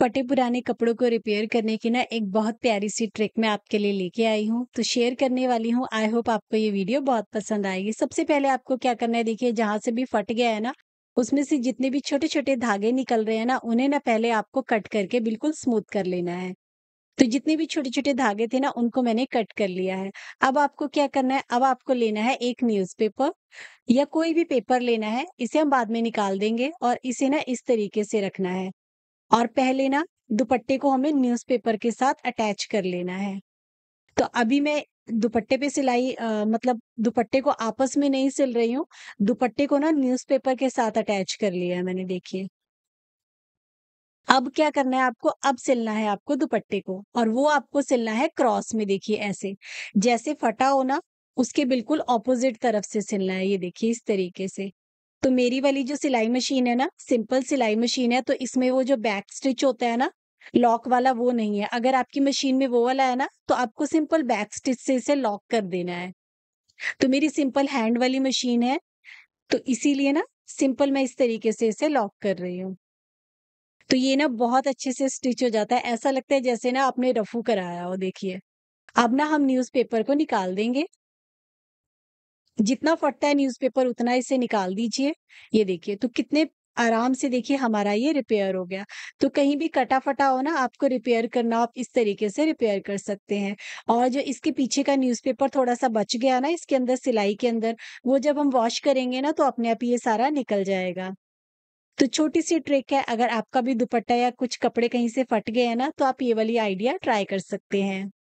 फटे पुराने कपड़ों को रिपेयर करने की ना एक बहुत प्यारी सी ट्रिक मैं आपके लिए लेके आई हूँ तो शेयर करने वाली हूँ आई होप आपको ये वीडियो बहुत पसंद आएगी सबसे पहले आपको क्या करना है देखिए जहाँ से भी फट गया है ना उसमें से जितने भी छोटे छोटे धागे निकल रहे हैं ना उन्हें ना पहले आपको कट करके बिल्कुल स्मूथ कर लेना है तो जितने भी छोटे छोटे धागे थे ना उनको मैंने कट कर लिया है अब आपको क्या करना है अब आपको लेना है एक न्यूज़पेपर या कोई भी पेपर लेना है इसे हम बाद में निकाल देंगे और इसे ना इस तरीके से रखना है और पहले ना दुपट्टे को हमें न्यूज़पेपर के साथ अटैच कर लेना है तो अभी मैं दुपट्टे पे सिलाई आ, मतलब दुपट्टे को आपस में नहीं सिल रही हूँ दुपट्टे को ना न्यूज़पेपर के साथ अटैच कर लिया है मैंने देखिए अब क्या करना है आपको अब सिलना है आपको दुपट्टे को और वो आपको सिलना है क्रॉस में देखिए ऐसे जैसे फटा हो ना उसके बिल्कुल ऑपोजिट तरफ से सिलना है ये देखिए इस तरीके से तो मेरी वाली जो सिलाई मशीन है ना सिंपल सिलाई मशीन है तो इसमें वो जो बैक स्टिच होता है ना लॉक वाला वो नहीं है अगर आपकी मशीन में वो वाला है ना तो आपको सिंपल बैक स्टिच से इसे लॉक कर देना है तो मेरी सिंपल हैंड वाली मशीन है तो इसीलिए ना सिंपल मैं इस तरीके से इसे लॉक कर रही हूँ तो ये ना बहुत अच्छे से स्टिच हो जाता है ऐसा लगता है जैसे ना आपने रफू कराया हो देखिए अब ना हम न्यूज़पेपर को निकाल देंगे जितना फटता है न्यूज़पेपर उतना इसे निकाल दीजिए। ये देखिए, तो कितने आराम से देखिए हमारा ये रिपेयर हो गया। तो कहीं भी कटा-फटा हो ना आपको रिपेयर करना आप इस तरीके से रिपेयर कर सकते हैं। और जो इसके पीछे का न्यूज़पेपर थोड़ा-सा बच गया ना इसके अंदर सिलाई के अंदर, वो जब हम वॉश करेंगे ना तो अपने आप ये सारा निकल जाएगा। तो छोटी-सी ट्रिक है अगर आपका भी दुपट्टा या कुछ कपड़े कहीं से फट गए हैं ना तो आप ये वाली आइडिया ट्राई कर सकते हैं।